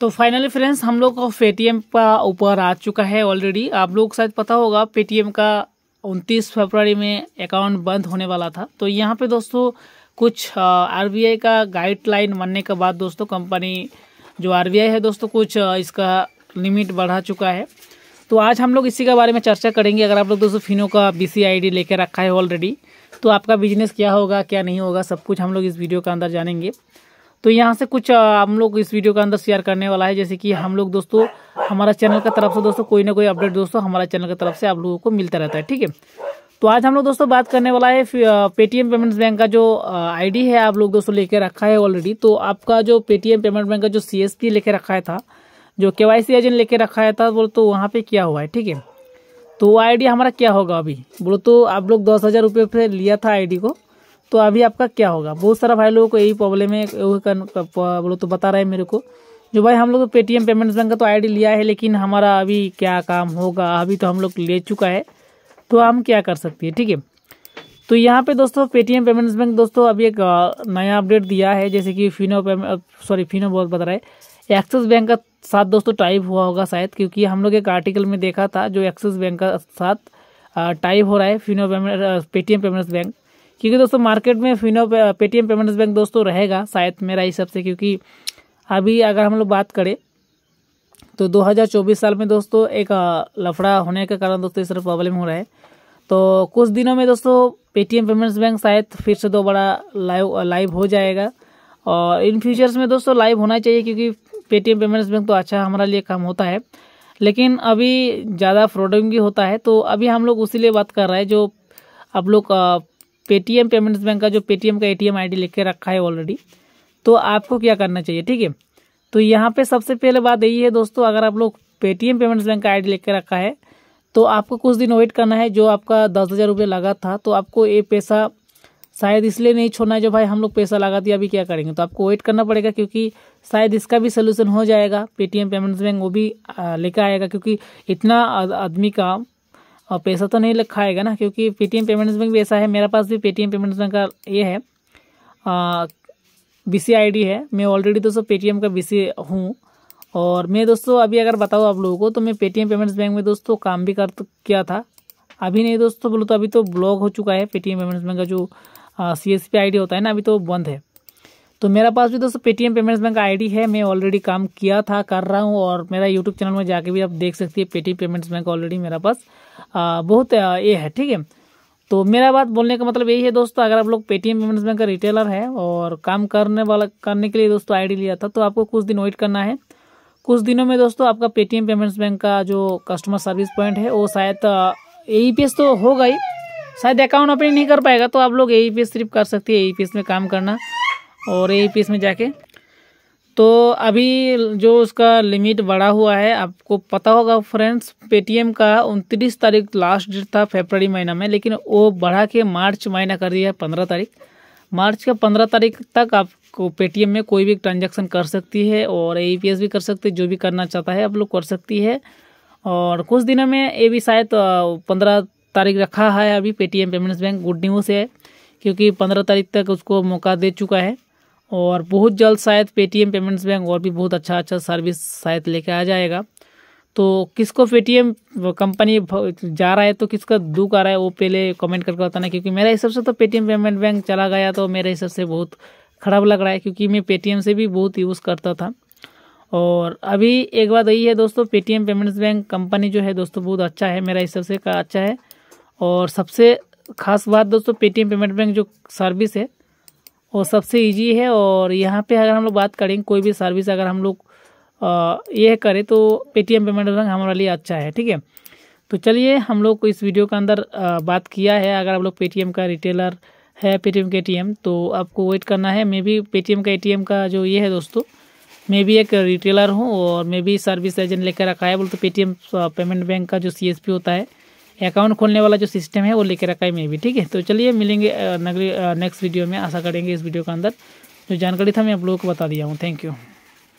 तो finally friends हम लोग पेटीएम का ऊपर आ चुका है ऑलरेडी आप लोग शायद पता होगा पेटीएम का उनतीस फरवरी में अकाउंट बंद होने वाला था तो यहाँ पे दोस्तों कुछ आरबीआई का गाइडलाइन बनने के बाद दोस्तों कंपनी जो आरबीआई है दोस्तों कुछ इसका लिमिट बढ़ा चुका है तो आज हम लोग इसी के बारे में चर्चा करेंगे अगर आप लोग दोस्तों फिनो का बी सी आई डी लेके रखा है ऑलरेडी तो आपका बिजनेस क्या होगा क्या नहीं होगा सब कुछ हम लोग इस वीडियो के अंदर जानेंगे तो यहाँ से कुछ हम लोग इस वीडियो के अंदर शेयर करने वाला है जैसे कि हम लोग दोस्तों हमारा चैनल की तरफ से दोस्तों कोई ना कोई अपडेट दोस्तों हमारा चैनल की तरफ से आप लोगों को मिलता रहता है ठीक है तो आज हम लोग दोस्तों बात करने वाला है पेटीएम पेमेंट्स बैंक का जो आईडी है आप लोग दोस्तों लेके रखा है ऑलरेडी तो आपका जो पेटीएम पेमेंट बैंक का जो सीएसपी लेके रखा है था जो के वाई एजेंट लेके रखा है था बोलो तो वहाँ पे क्या हुआ है ठीक है तो वो आई हमारा क्या होगा अभी बोलो तो आप लोग दस हज़ार रुपये लिया था आई को तो अभी आपका क्या होगा बहुत सारा भाई लोगों को यही प्रॉब्लम है बोलो तो बता रहे हैं मेरे को जो भाई हम लोग तो पेटीएम पेमेंट बैंक का तो आईडी लिया है लेकिन हमारा अभी क्या काम होगा अभी तो हम लोग ले चुका है तो हम क्या कर सकते हैं ठीक है तो यहाँ पे दोस्तों पेटीएम पेमेंट्स बैंक दोस्तों अभी एक नया अपडेट दिया है जैसे कि फिनो सॉरी फिनो बहुत बता रहा है एक्सिस बैंक का साथ दोस्तों टाइप हुआ होगा शायद क्योंकि हम लोग एक आर्टिकल में देखा था जो एक्सिस बैंक का साथ टाइप हो रहा है Fino payment Paytm payments bank क्योंकि दोस्तों मार्केट में फिनो पेटीएम पेमेंट्स बैंक दोस्तों रहेगा शायद मेरा हिसाब से क्योंकि अभी अगर हम लोग बात करें तो 2024 साल में दोस्तों एक लफड़ा होने के कारण दोस्तों इस तरह प्रॉब्लम हो रहा है तो कुछ दिनों में दोस्तों पेटीएम पेमेंट्स बैंक शायद फिर से दोबारा लाइव लाइव हो जाएगा और इन फ्यूचर्स में दोस्तों लाइव होना चाहिए क्योंकि पेटीएम पेमेंट्स बैंक तो अच्छा हमारे लिए काम होता है लेकिन अभी ज़्यादा फ्रॉडिंग भी होता है तो अभी हम लोग उसी लिए बात कर रहे हैं जो आप लोग पेटीएम पेमेंट्स बैंक का जो पेटीएम का एटीएम आईडी के रखा है ऑलरेडी तो आपको क्या करना चाहिए ठीक है तो यहाँ पे सबसे पहले बात यही है दोस्तों अगर आप लोग पेटीएम पेमेंट्स बैंक का आईडी लेके रखा है तो आपको कुछ दिन वेट करना है जो आपका दस हज़ार रुपये लगा था तो आपको ये पैसा शायद इसलिए नहीं छोड़ना है जो भाई हम लोग पैसा लगा दिया अभी क्या करेंगे तो आपको वेट करना पड़ेगा क्योंकि शायद इसका भी सोल्यूशन हो जाएगा पेटीएम पेमेंट्स बैंक वो भी लेकर आएगा क्योंकि इतना आदमी का और पैसा तो नहीं आएगा ना क्योंकि पेटीएम पेमेंट्स बैंक भी ऐसा है मेरे पास भी पेटीएम पेमेंट्स बैंक का ये है बी सी आई डी है मैं ऑलरेडी दोस्तों पेटीएम का बी सी हूँ और मैं दोस्तों अभी अगर बताऊँ आप लोगों को तो मैं पेटीएम पेमेंट्स बैंक में दोस्तों काम भी कर किया था अभी नहीं दोस्तों बोलो तो अभी तो ब्लॉक हो चुका है पेटीएम पेमेंट्स बैंक का जो C S P I D होता है ना अभी तो बंद है तो मेरा पास भी दोस्तों पेटीएम पेमेंट्स बैंक आईडी है मैं ऑलरेडी काम किया था कर रहा हूँ और मेरा यूट्यूब चैनल में जाके भी आप देख सकती है पेटीएम पेमेंट्स बैंक ऑलरेडी मेरा पास आ, बहुत ये है ठीक है तो मेरा बात बोलने का मतलब यही है दोस्तों अगर आप लोग पेटीएम पेमेंट्स बैंक का रिटेलर है और काम करने वाला करने के लिए दोस्तों आईडी लिया था तो आपको कुछ दिन वेट करना है कुछ दिनों में दोस्तों आपका पेटीएम पेमेंट्स बैंक का जो कस्टमर सर्विस पॉइंट है वो शायद ए पी e तो होगा ही शायद अकाउंट ओपन नहीं कर पाएगा तो आप लोग ए पी सिर्फ कर सकती है ए पी में काम करना और यही पीस में जाके तो अभी जो उसका लिमिट बढ़ा हुआ है आपको पता होगा फ्रेंड्स पेटीएम का उनतीस तारीख लास्ट डेट था फेबररी महीना में लेकिन वो बढ़ा के मार्च महीना कर दिया है पंद्रह तारीख मार्च का पंद्रह तारीख तक आपको पेटीएम में कोई भी ट्रांजेक्शन कर सकती है और ए भी कर सकती है जो भी करना चाहता है आप लोग कर सकती है और कुछ दिनों में ये भी शायद पंद्रह तारीख रखा है अभी Paytm payments bank good news है क्योंकि पंद्रह तारीख तक उसको मौका दे चुका है और बहुत जल्द शायद पेटीएम पेमेंट्स बैंक और भी बहुत अच्छा अच्छा सर्विस शायद लेके आ जाएगा तो किसको पेटीएम कंपनी जा रहा है तो किसका दुख आ रहा है वो पहले कमेंट करके बताना क्योंकि मेरे हिसाब से तो पेटीएम पेमेंट बैंक चला गया तो मेरे हिसाब से बहुत ख़राब लग रहा है क्योंकि मैं पेटीएम से भी बहुत यूज़ करता था और अभी एक बात यही है दोस्तों पेटीएम पेमेंट्स बैंक कंपनी जो है दोस्तों बहुत अच्छा है मेरा हिसाब से अच्छा है और सबसे खास बात दोस्तों पेटीएम पेमेंट बैंक जो सर्विस है और सबसे ईजी है और यहाँ पे अगर हम लोग बात करेंगे कोई भी सर्विस अगर हम लोग ये करें तो पेटीएम पेमेंट बैंक हमारे लिए अच्छा है ठीक है तो चलिए हम लोग इस वीडियो के अंदर बात किया है अगर आप लोग पेटीएम का रिटेलर है पेटीएम के एटीएम तो आपको वेट करना है मे भी पेटीएम का ए का जो ये है दोस्तों मैं भी एक रिटेलर हूँ और मैं भी सर्विस एजेंट लेकर रखा है बोलते पेटीएम पेमेंट बैंक का जो सी होता है अकाउंट खोलने वाला जो सिस्टम है वो लेके रखा है मैं भी ठीक है तो चलिए मिलेंगे नेक्स्ट वीडियो में आशा करेंगे इस वीडियो के अंदर जो जानकारी था मैं आप लोगों को बता दिया हूँ थैंक यू